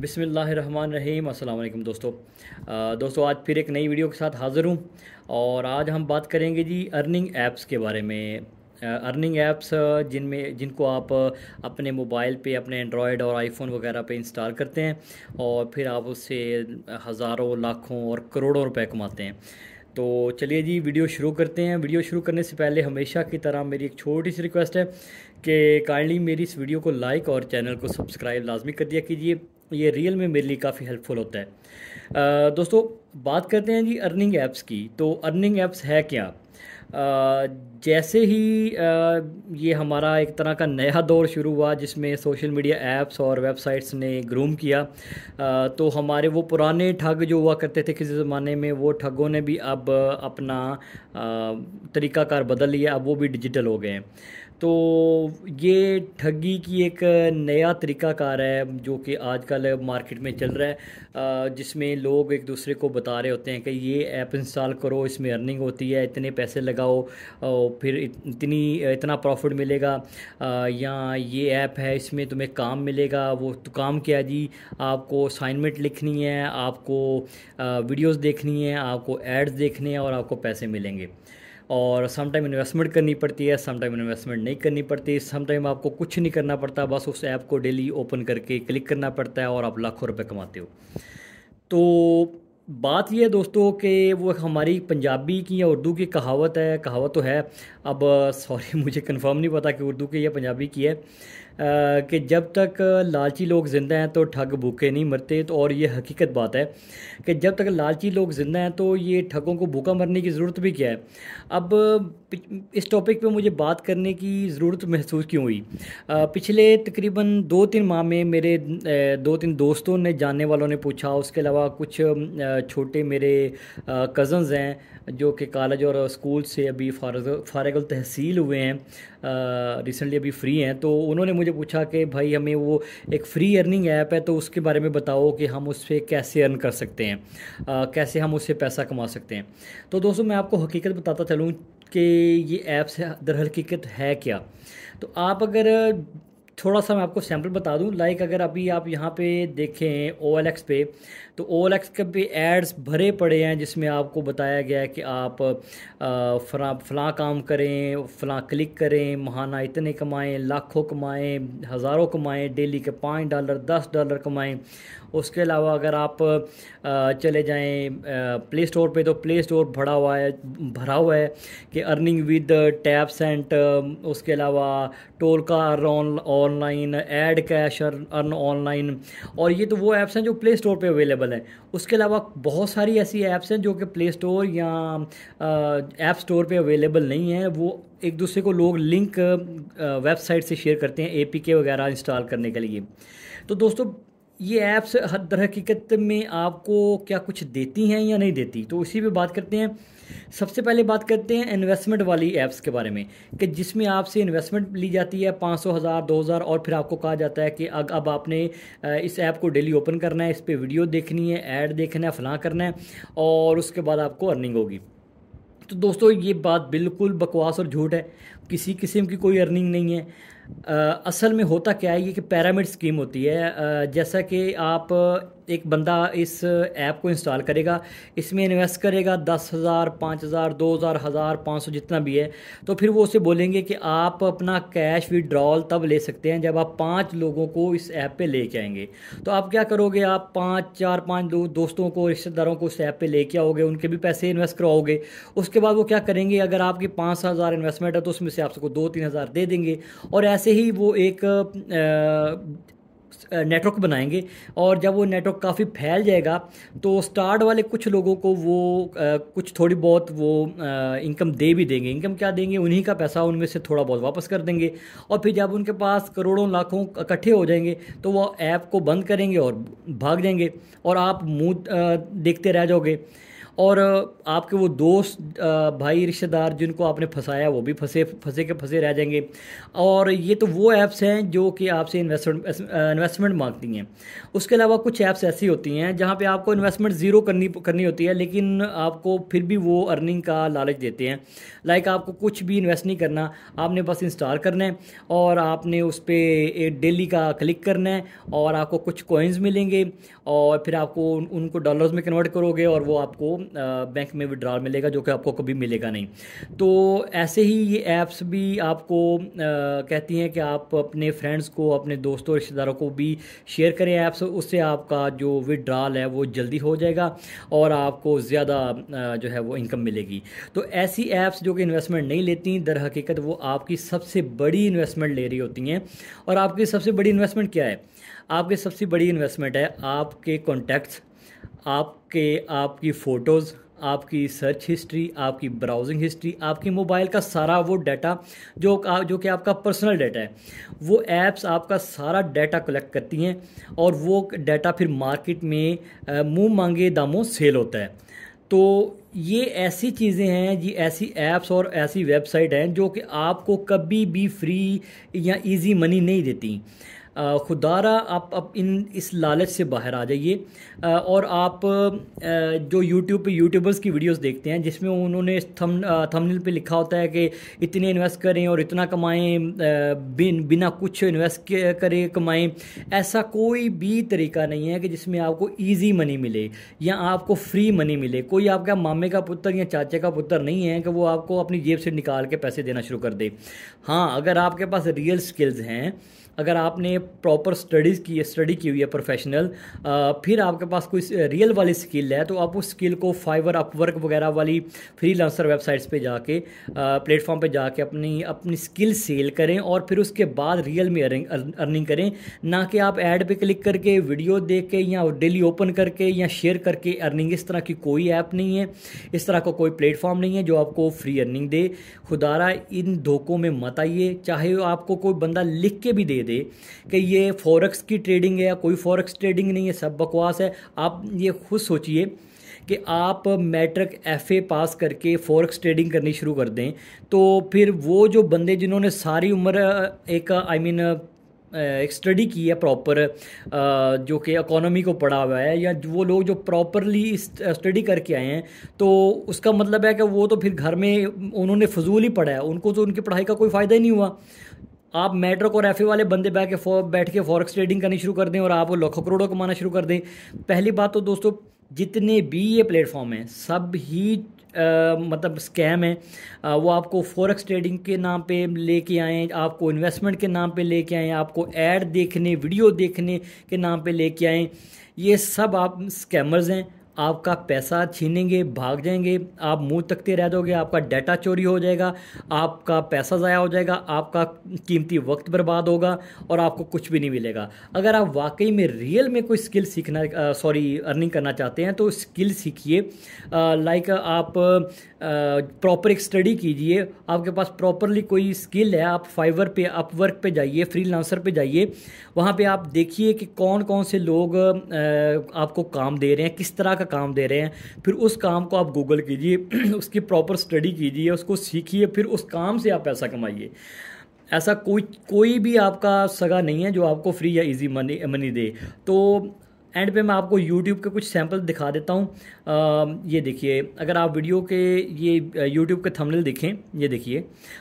बिसमीम अल्लाम दोस्तों आ, दोस्तों आज फिर एक नई वीडियो के साथ हाज़िर हूँ और आज हम बात करेंगे जी अर्निंग ऐप्स के बारे में अर्निंग ऐप्स जिनमें जिनको आप अपने मोबाइल पे अपने एंड्रॉयड और आईफोन वगैरह पे इंस्टॉल करते हैं और फिर आप उससे हज़ारों लाखों और करोड़ों रुपए कमाते हैं तो चलिए जी वीडियो शुरू करते हैं वीडियो शुरू करने से पहले हमेशा की तरह मेरी एक छोटी सी रिक्वेस्ट है कि काइंडली मेरी इस वीडियो को लाइक और चैनल को सब्सक्राइब लाजमी कर दिया कीजिए ये रियल में मेरे लिए काफ़ी हेल्पफुल होता है आ, दोस्तों बात करते हैं जी अर्निंग ऐप्स की तो अर्निंग ऐप्स है क्या आ, जैसे ही आ, ये हमारा एक तरह का नया दौर शुरू हुआ जिसमें सोशल मीडिया ऐप्स और वेबसाइट्स ने ग्रूम किया आ, तो हमारे वो पुराने ठग जो हुआ करते थे किसी ज़माने में वो ठगों ने भी अब अपना तरीक़ाकार बदल लिया अब वो भी डिजिटल हो गए हैं तो ये ठगी की एक नया तरीकाकार है जो कि आजकल मार्केट में चल रहा है जिसमें लोग एक दूसरे को बता रहे होते हैं कि ये ऐप इंस्टॉल करो इसमें अर्निंग होती है इतने पैसे लगाओ और फिर इतनी इतना प्रॉफिट मिलेगा या ये ऐप है इसमें तुम्हें काम मिलेगा वो तो काम क्या जी आपको असाइनमेंट लिखनी है आपको वीडियोज़ देखनी है आपको एड्स देखने हैं और आपको पैसे मिलेंगे और समटाइम इन्वेस्टमेंट करनी पड़ती है समटाइम इन्वेस्टमेंट नहीं करनी पड़ती समटाइम आपको कुछ नहीं करना पड़ता बस उस ऐप को डेली ओपन करके क्लिक करना पड़ता है और आप लाखों रुपये कमाते हो तो बात यह है दोस्तों कि वो हमारी पंजाबी की या उर्दू की कहावत है कहावत तो है अब सॉरी मुझे कंफर्म नहीं पता कि उर्दू की या पंजाबी की है आ, कि जब तक लालची लोग ज़िंदा हैं तो ठग भूखे नहीं मरते तो और ये हकीकत बात है कि जब तक लालची लोग ज़िंदा हैं तो ये ठगों को भूखा मरने की ज़रूरत भी क्या है अब इस टॉपिक पे मुझे बात करने की ज़रूरत महसूस क्यों हुई आ, पिछले तकरीबन दो तीन माह में मेरे दो तीन दोस्तों ने जानने वालों ने पूछा उसके अलावा कुछ आ, छोटे मेरे कज़न्स हैं जो कि कॉलेज और स्कूल से अभी फ़ारग तहसील हुए हैं रिसेंटली अभी फ्री हैं तो उन्होंने मुझे पूछा कि भाई हमें वो एक फ़्री अर्निंग ऐप है तो उसके बारे में बताओ कि हम उस पर कैसे अर्न कर सकते हैं आ, कैसे हम उससे पैसा कमा सकते हैं तो दोस्तों मैं आपको हकीकत बताता चलूँ कि ये ऐप्स दर हकीकत है क्या तो आप अगर थोड़ा सा मैं आपको सैम्पल बता दूं लाइक अगर अभी आप यहाँ पे देखें ओ एल एक्स पे तो ओ एल एक्स के पे एड्स भरे पड़े हैं जिसमें आपको बताया गया है कि आप फला फला काम करें फला क्लिक करें महाना इतने कमाएं लाखों कमाएं हज़ारों कमाएं डेली के पाँच डॉलर दस डॉलर कमाएं उसके अलावा अगर आप चले जाएं प्ले स्टोर पे तो प्ले स्टोर भरा हुआ है भरा हुआ है कि अर्निंग विद टैप्स एंड उसके अलावा टोल का ऑन और online ad cash earn online और ये तो वो ऐप्स हैं जो प्ले स्टोर पर अवेलेबल हैं उसके अलावा बहुत सारी ऐसी ऐप्स हैं जो कि प्ले स्टोर या ऐप स्टोर पर अवेलेबल नहीं है वो एक दूसरे को लोग लिंक वेबसाइट से शेयर करते हैं के वगैरह इंस्टॉल करने के लिए तो दोस्तों ये ऐप्स हर हकीकत में आपको क्या कुछ देती हैं या नहीं देती तो इसी पे बात करते हैं सबसे पहले बात करते हैं इन्वेस्टमेंट वाली ऐप्स के बारे में कि जिसमें आपसे इन्वेस्टमेंट ली जाती है पाँच सौ हज़ार दो हज़ार और फिर आपको कहा जाता है कि अग अब आपने इस ऐप को डेली ओपन करना है इस पर वीडियो देखनी है ऐड देखना है फलां करना है और उसके बाद आपको अर्निंग होगी तो दोस्तों ये बात बिल्कुल बकवास और झूठ है किसी किस्म की कोई अर्निंग नहीं है आ, असल में होता क्या है ये कि पैरामिड स्कीम होती है आ, जैसा कि आप एक बंदा इस ऐप को इंस्टॉल करेगा इसमें इन्वेस्ट करेगा दस हज़ार पाँच हज़ार दो हज़ार हज़ार पाँच सौ जितना भी है तो फिर वो उसे बोलेंगे कि आप अपना कैश विड्रॉल तब ले सकते हैं जब आप पाँच लोगों को इस ऐप पे के आएंगे तो आप क्या करोगे आप पाँच चार पाँच दो दोस्तों को रिश्तेदारों को इस ऐप पर लेके आओगे उनके भी पैसे इन्वेस्ट करवाओगे उसके बाद वो क्या करेंगे अगर आपकी पाँच इन्वेस्टमेंट है तो उसमें से आपको दो तीन हज़ार दे देंगे और ऐसे ही वो एक आ, नेटवर्क बनाएंगे और जब वो नेटवर्क काफ़ी फैल जाएगा तो स्टार्ट वाले कुछ लोगों को वो आ, कुछ थोड़ी बहुत वो इनकम दे भी देंगे इनकम क्या देंगे उन्हीं का पैसा उनमें से थोड़ा बहुत वापस कर देंगे और फिर जब उनके पास करोड़ों लाखों इकट्ठे हो जाएंगे तो वो ऐप को बंद करेंगे और भाग जाएंगे और आप मुँह देखते रह जाओगे और आपके वो दोस्त भाई रिश्तेदार जिनको आपने फंसाया वो भी फंसे फंसे के फंसे रह जाएंगे और ये तो वो ऐप्स हैं जो कि आपसे इन्वेस्टमेंट इन्वेस्टमेंट मांगती हैं उसके अलावा कुछ ऐप्स ऐसी होती हैं जहाँ पे आपको इन्वेस्टमेंट ज़ीरो करनी करनी होती है लेकिन आपको फिर भी वो अर्निंग का लालच देते हैं लाइक आपको कुछ भी इन्वेस्ट नहीं करना आपने बस इंस्टॉल करना है और आपने उस पर डेली का क्लिक करना है और आपको कुछ कोइंस मिलेंगे और फिर आपको उनको डॉलर्स में कन्वर्ट करोगे और वो आपको बैंक में विड्रॉल मिलेगा जो कि आपको कभी मिलेगा नहीं तो ऐसे ही ये ऐप्स भी आपको कहती हैं कि आप अपने फ्रेंड्स को अपने दोस्तों रिश्तेदारों को भी शेयर करें ऐप्स उससे आपका जो विड्रॉल है वो जल्दी हो जाएगा और आपको ज़्यादा जो है वो इनकम मिलेगी तो ऐसी ऐप्स जो कि इन्वेस्टमेंट नहीं लेती दर हकीकत वो आपकी सबसे बड़ी इन्वेस्टमेंट ले रही होती हैं और आपकी सबसे बड़ी इन्वेस्टमेंट क्या है आपकी सबसे बड़ी इन्वेस्टमेंट है आपके कॉन्टैक्ट्स आपके आपकी फ़ोटोज़ आपकी सर्च हिस्ट्री आपकी ब्राउजिंग हिस्ट्री आपकी मोबाइल का सारा वो डाटा जो जो कि आपका पर्सनल डाटा है वो ऐप्स आपका सारा डाटा कलेक्ट करती हैं और वो डाटा फिर मार्केट में मुंह मांगे दामों सेल होता है तो ये ऐसी चीज़ें हैं जी ऐसी ऐप्स और ऐसी वेबसाइट हैं जो कि आपको कभी भी फ्री या इजी मनी नहीं देती खुदारा आप अब इन इस लालच से बाहर आ जाइए और आप जो यूट्यूब पे यूट्यूबर्स की वीडियोस देखते हैं जिसमें उन्होंने थम थमनिल पे लिखा होता है कि इतने इन्वेस्ट करें और इतना कमाएं बिन बिना कुछ इन्वेस्ट करें कमाएं ऐसा कोई भी तरीका नहीं है कि जिसमें आपको ईजी मनी मिले या आपको फ्री मनी मिले कोई आपका मामे का पुत्र या चाचे का पुत्र नहीं है कि वो आपको अपनी जेब से निकाल के पैसे देना शुरू कर दे हाँ अगर आपके पास रियल स्किल्स हैं अगर आपने प्रॉपर स्टडीज़ की स्टडी की हुई है प्रोफेशनल फिर आपके पास कोई रियल वाली स्किल है तो आप उस स्किल को फाइवर अपवर्क वगैरह वाली फ्री लांसर वेबसाइट्स पर जाके प्लेटफॉर्म पर जाके अपनी अपनी स्किल सेल करें और फिर उसके बाद रियल में अर्निंग अर्निंग करें ना कि आप ऐड पे क्लिक करके वीडियो देख के या डेली ओपन करके या शेयर करके अर्निंग इस तरह की कोई ऐप नहीं है इस तरह का को कोई प्लेटफॉर्म नहीं है जो आपको फ्री अर्निंग दे खुदारा इन धोखों में मत आइए चाहे आपको कोई बंदा लिख के भी दे थे कि ये फॉरेक्स की ट्रेडिंग है या कोई फॉरेक्स ट्रेडिंग नहीं है सब बकवास है आप ये खुद सोचिए कि आप मैट्रिक एफ ए पास करके फॉरेक्स ट्रेडिंग करनी शुरू कर दें तो फिर वो जो बंदे जिन्होंने सारी उम्र एक आई I मीन mean, एक स्टडी की है प्रॉपर जो कि इकोनॉमी को पढ़ा हुआ है या वो लोग जो प्रॉपरली स्टडी करके आए हैं तो उसका मतलब है कि वो तो फिर घर में उन्होंने फजूल ही पढ़ा है उनको तो उनकी पढ़ाई का कोई फ़ायदा ही नहीं हुआ आप मेट्रो और रेफे वाले बंदे बैठ के बैठ के फॉरेक्स ट्रेडिंग करनी शुरू कर दें और आप लाखों करोड़ों कमाना शुरू कर दें पहली बात तो दोस्तों जितने भी ये प्लेटफॉर्म हैं सब ही आ, मतलब स्कैम है आ, वो आपको फॉरेक्स ट्रेडिंग के नाम पे लेके आए आपको इन्वेस्टमेंट के नाम पे लेके आए आपको ऐड देखने वीडियो देखने के नाम पे लेके आए ये सब आप स्कैमर्स हैं आपका पैसा छीनेंगे भाग जाएंगे आप मुँह तकते रह जाओगे आपका डाटा चोरी हो जाएगा आपका पैसा ज़ाया हो जाएगा आपका कीमती वक्त बर्बाद होगा और आपको कुछ भी नहीं मिलेगा अगर आप वाकई में रियल में कोई स्किल सीखना सॉरी अर्निंग करना चाहते हैं तो स्किल सीखिए लाइक आप प्रॉपर एक स्टडी कीजिए आपके पास प्रॉपरली कोई स्किल है आप फाइवर पे अपवर्क पे जाइए फ्रीलांसर पर जाइए वहाँ पे आप देखिए कि कौन कौन से लोग आपको काम दे रहे हैं किस तरह का काम दे रहे हैं फिर उस काम को आप गूगल कीजिए उसकी प्रॉपर स्टडी कीजिए उसको सीखिए फिर उस काम से आप पैसा कमाइए ऐसा कोई कोई भी आपका सगा नहीं है जो आपको फ्री या इजी मनी मनी दे तो एंड पे मैं आपको यूट्यूब के कुछ सैम्पल दिखा देता हूँ ये देखिए अगर आप वीडियो के ये यूट्यूब के थंबनेल देखें ये देखिए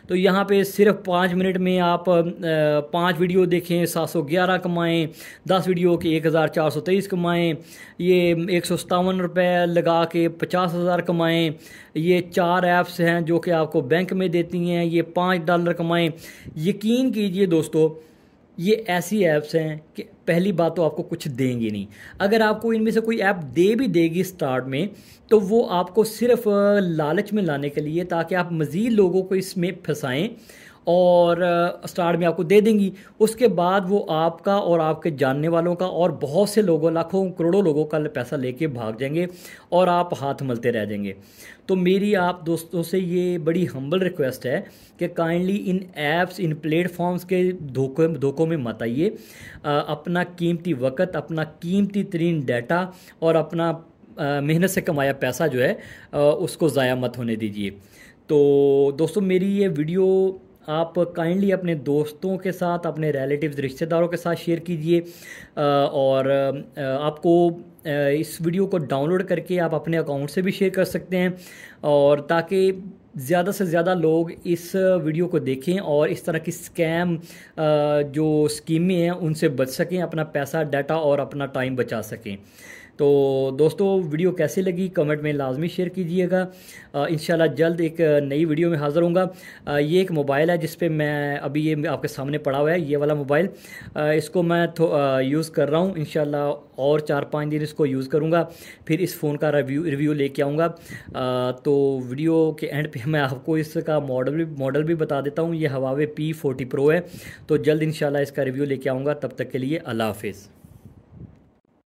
तो यहाँ पे सिर्फ पाँच मिनट में आप पाँच वीडियो देखें सात सौ ग्यारह कमाएँ दस वीडियो के एक हज़ार चार सौ तेईस कमाएँ ये एक सौ सतावन रुपये लगा के पचास हज़ार कमाएँ ये चार ऐप्स हैं जो कि आपको बैंक में देती हैं ये पाँच डॉलर कमाएँ यकीन कीजिए दोस्तों ये ऐसी ऐप्स हैं कि पहली बात तो आपको कुछ देंगी नहीं अगर आपको इनमें से कोई ऐप दे भी देगी स्टार्ट में तो वो आपको सिर्फ लालच में लाने के लिए ताकि आप मज़ीद लोगों को इसमें फंसाएं और स्टार्ट में आपको दे देंगी उसके बाद वो आपका और आपके जानने वालों का और बहुत से लोगों लाखों करोड़ों लोगों का पैसा लेके भाग जाएंगे और आप हाथ मलते रह जाएंगे तो मेरी आप दोस्तों से ये बड़ी हम्बल रिक्वेस्ट है कि काइंडली इन ऐप्स इन प्लेटफॉर्म्स के धोखों धोखों में मत आइए अपना कीमती वक़्त अपना कीमती तरीन डाटा और अपना मेहनत से कमाया पैसा जो है उसको ज़ाया मत होने दीजिए तो दोस्तों मेरी ये वीडियो आप काइंडली अपने दोस्तों के साथ अपने रिलेटिव्स रिश्तेदारों के साथ शेयर कीजिए और आपको इस वीडियो को डाउनलोड करके आप अपने अकाउंट से भी शेयर कर सकते हैं और ताकि ज़्यादा से ज़्यादा लोग इस वीडियो को देखें और इस तरह की स्कैम जो स्कीमें हैं उनसे बच सकें अपना पैसा डाटा और अपना टाइम बचा सकें तो दोस्तों वीडियो कैसे लगी कमेंट में लाजमी शेयर कीजिएगा इन जल्द एक नई वीडियो में हाज़िर होंगे ये एक मोबाइल है जिस पर मैं अभी ये आपके सामने पड़ा हुआ है ये वाला मोबाइल इसको मैं यूज़ कर रहा हूँ इन और चार पाँच दिन इसको यूज़ करूँगा फिर इस फ़ोन का रिव्यू रिव्यू लेके आऊँगा तो वीडियो के एंड पे मैं आपको इसका मॉडल भी मॉडल भी बता देता हूँ ये हवावे पी फोर्टी प्रो है तो जल्द इन इसका रिव्यू लेके आऊँगा तब तक के लिए अल्लाह हाफिज़